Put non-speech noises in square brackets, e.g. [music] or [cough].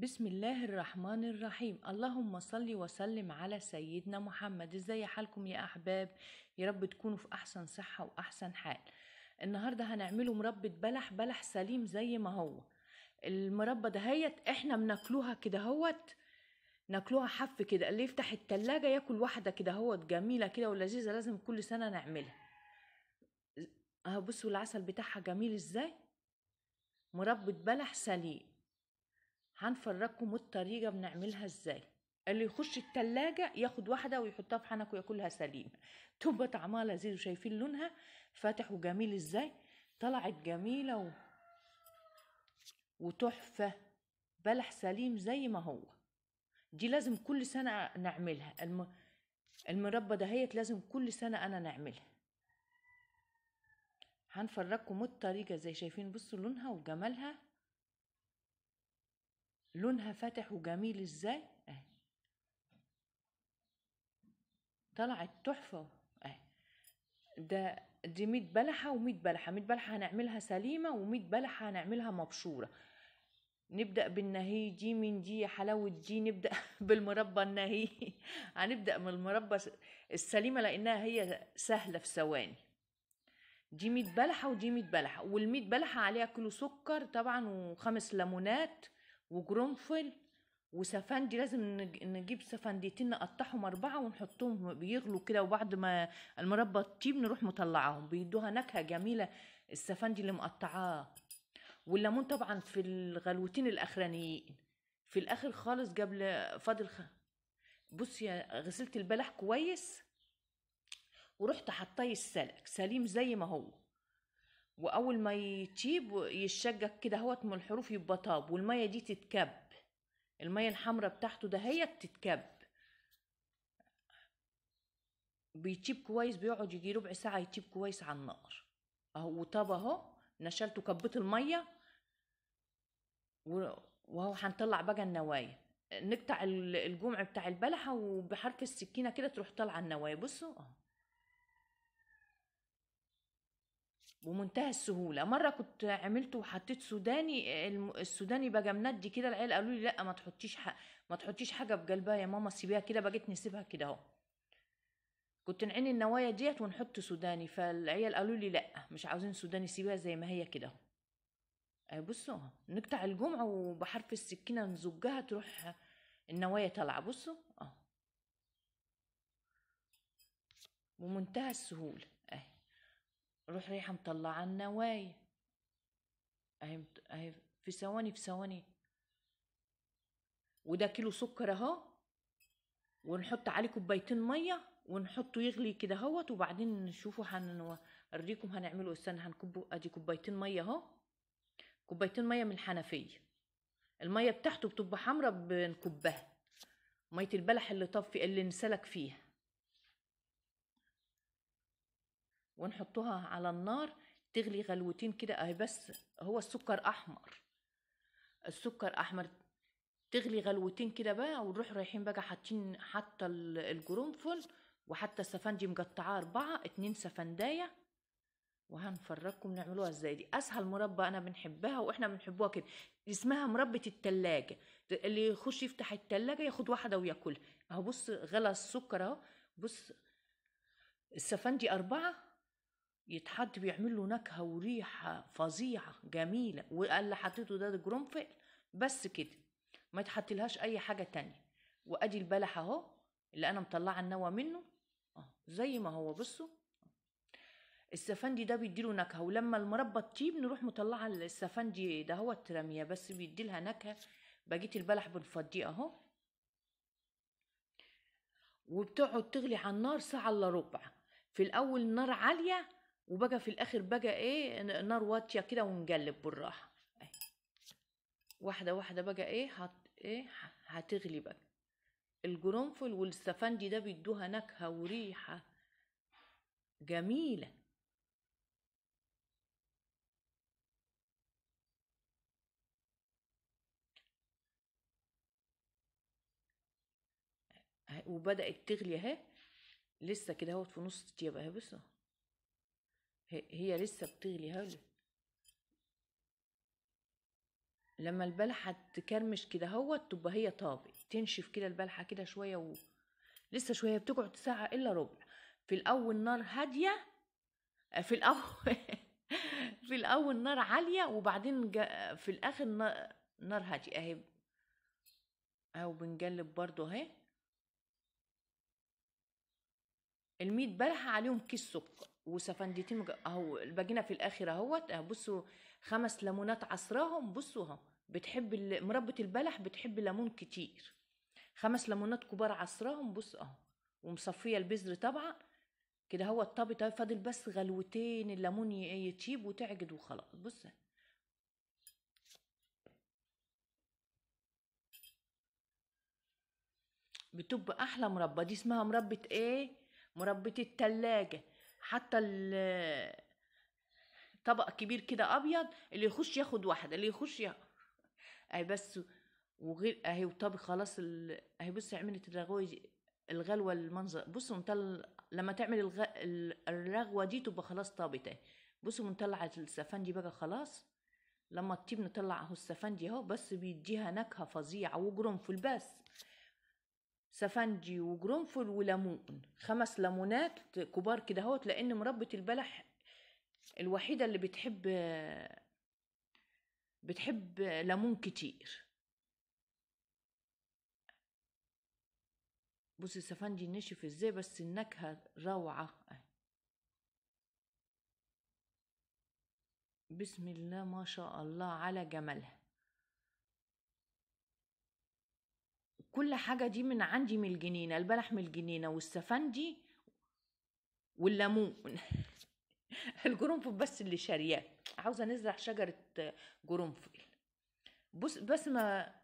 بسم الله الرحمن الرحيم اللهم صل وسلم على سيدنا محمد ازاي حالكم يا احباب يا رب تكونوا في احسن صحه واحسن حال النهارده هنعمله مربى بلح بلح سليم زي ما هو المربى دهيت احنا بناكلوها كده هوت ناكلوها حف كده اللي يفتح التلاجة ياكل واحدة كده هوت جميلة كده ولذيذة لازم كل سنة نعملها اهو بصوا العسل بتاعها جميل ازاي مربى بلح سليم هنفرجكم الطريقه بنعملها ازاي اللي يخش التلاجة ياخد واحدة ويحطها في حنك وياكلها سليم تبقى طعمها لذيذ وشايفين لونها فاتح وجميل ازاي طلعت جميلة و... وتحفة بلح سليم زي ما هو دي لازم كل سنة نعملها الم... المربى دهيت لازم كل سنة أنا نعملها هنفرجكم الطريقة زي شايفين بصوا لونها وجمالها لونها فاتح وجميل ازاي اه. طلعت تحفه اه. ده دي ميت بلحه وميت بلحه ميت بلحه هنعملها سليمه وميت بلحه هنعملها مبشوره نبدا بالنهي دي من دي حلاوه دي نبدا [laughs] بالمربى النهي هنبدا من المربى السليمه لانها هي سهله في ثواني دي ميت بلحه ودي ميت بلحه والميت بلحه عليها كيلو سكر طبعا وخمس ليمونات وجرنفل وسفندي لازم نجيب سفنديتين نقطعهم اربعه ونحطهم بيغلوا كده وبعد ما المربى تطيب نروح مطلعاهم بيدوها نكهه جميله السفندي اللي مقطعاه والليمون طبعا في الغلوتين الاخرانيين في الاخر خالص قبل فاضل خ... بصي غسلت البلح كويس ورحت حطاي السلق سليم زي ما هو واول ما يتشيب يشجك كده اهوت من الحروف يبقى طاب والميه دي تتكب الميه الحمراء بتاعته دهيت تتكب بيتشيب كويس بيقعد يجي ربع ساعه يتشيب كويس على النار اهو وطاب اهو نشلته كبيت الميه وهو هنطلع بقى النوايا نقطع الجمع بتاع البلحه وبحرف السكينه كده تروح طالعه النوايا بصوا اهو بمنتهى السهولة مرة كنت عملته وحطيت سوداني السوداني بقى مندي كده العيال قالوا لي لا ما تحطيش حق ما تحطيش حاجة بقلبها يا ماما سيبيها كده بقيت نسيبها كده اهو كنت نعين النوايا ديت ونحط سوداني فالعيال قالوا لي لا مش عاوزين سوداني سيبيها زي ما هي كده اهو بصوا نقطع الجمعة وبحرف السكينة نزجها تروح النوايا طالعة بصوا اهو بمنتهى السهولة روح ريحة مطلعة النوايا اهي اهي في ثواني في ثواني وده كيلو سكر اهو ونحط عليه كوبايتين ميه ونحطه يغلي كده اهوت وبعدين نشوفوا هنوريكم هنعمله استنى هنكبه ادي كوبايتين ميه اهو كوبايتين ميه من الحنفيه الميه بتاعته بتبقى حمرا بنكبها ميه البلح اللي طفي اللي نسلك فيها ونحطها على النار تغلي غلوتين كده اهي بس هو السكر احمر السكر احمر تغلي غلوتين كده بقى ونروح رايحين بقى حاطين حتى الجرنفل وحتى السفندي مقطعاه اربعه اتنين سفندايه وهنفرجكم نعملوها ازاي دي اسهل مربى انا بنحبها واحنا بنحبوها كده اسمها مربى التلاجة اللي يخش يفتح التلاجة ياخد واحده وياكلها اهو بص غلى السكر اهو بص السفندي اربعه يتحط بيعمل له نكهة وريحة فظيعة جميلة اللي حطيته ده, ده جرنفل بس كده ما يتحطلهاش اي حاجة تانية وادي البلح اهو اللي انا مطلعه النوى منه اه زي ما هو بصوا السفندي ده بيديله نكهه ولما المربى تطيب نروح مطلعه السفندي ده هو التراميه بس بيديلها نكهه بقيه البلح بنفضيه اهو وبتقعد تغلي على النار ساعه الا ربع في الاول النار عاليه وبقى في الاخر بقى ايه نار واطيه كده ونقلب بالراحه واحده واحده بقى ايه هت ايه هتغلي بقى القرنفل والسفندي ده بيدوها نكهه وريحه جميله وبدات تغلي اهي لسه كده اهوت في نص الطيبه اهي بصوا هي لسه بتغلي هلو لما البلحة تكرمش كده هوت تبقى هي طابق تنشف كده البلحة كده شوية و... لسه شوية بتقعد ساعة إلا ربع في الأول نار هادية آه، في الأول [laughs] في الأول نار عالية وبعدين آه، في الآخر نار, نار هادية أهي أهو بنقلب برضو أهي الميت بلحة عليهم كيس سكر وسفنديتين اهو الباقينا في الاخر اهوت أه، بصوا خمس ليمونات عصراهم اهو بتحب مربة البلح بتحب ليمون كتير خمس ليمونات كبار عصراهم بص اهو ومصفيه البذر طبعا كده هو الطبي طيب فاضل بس غلوتين الليمون يتشيب وتعجد وخلاص بص بتبقى احلى مربى دي اسمها مربة ايه مربة التلاجة حتى الطبق كبير كده ابيض اللي يخش ياخد واحده اللي يخش يا اهي بس وغير اهي وطب خلاص ال... اهي بصي عملت الرغوه الغلوه المنظر بصوا منطل لما تعمل الغ... الرغوه دي تبقى خلاص طابت اهي بصوا منطلعه السفنجي بقى خلاص لما الطيب نطلع اهو السفنجي اهو بس بيديها نكهه فظيعه وجرنفل بس سفنجي وجرنفل وليمون خمس ليمونات كبار كده هوت لان مربة البلح الوحيدة اللي بتحب بتحب ليمون كتير بص السفنجي نشف ازاي بس النكهة روعة بسم الله ما شاء الله على جمالها كل حاجة دي من عندي من الجنينة البلح من الجنينة والسفنجي والليمون [laughs] القرنفل بس اللي شارياه عاوزة نزرع شجرة قرنفل بص بس ما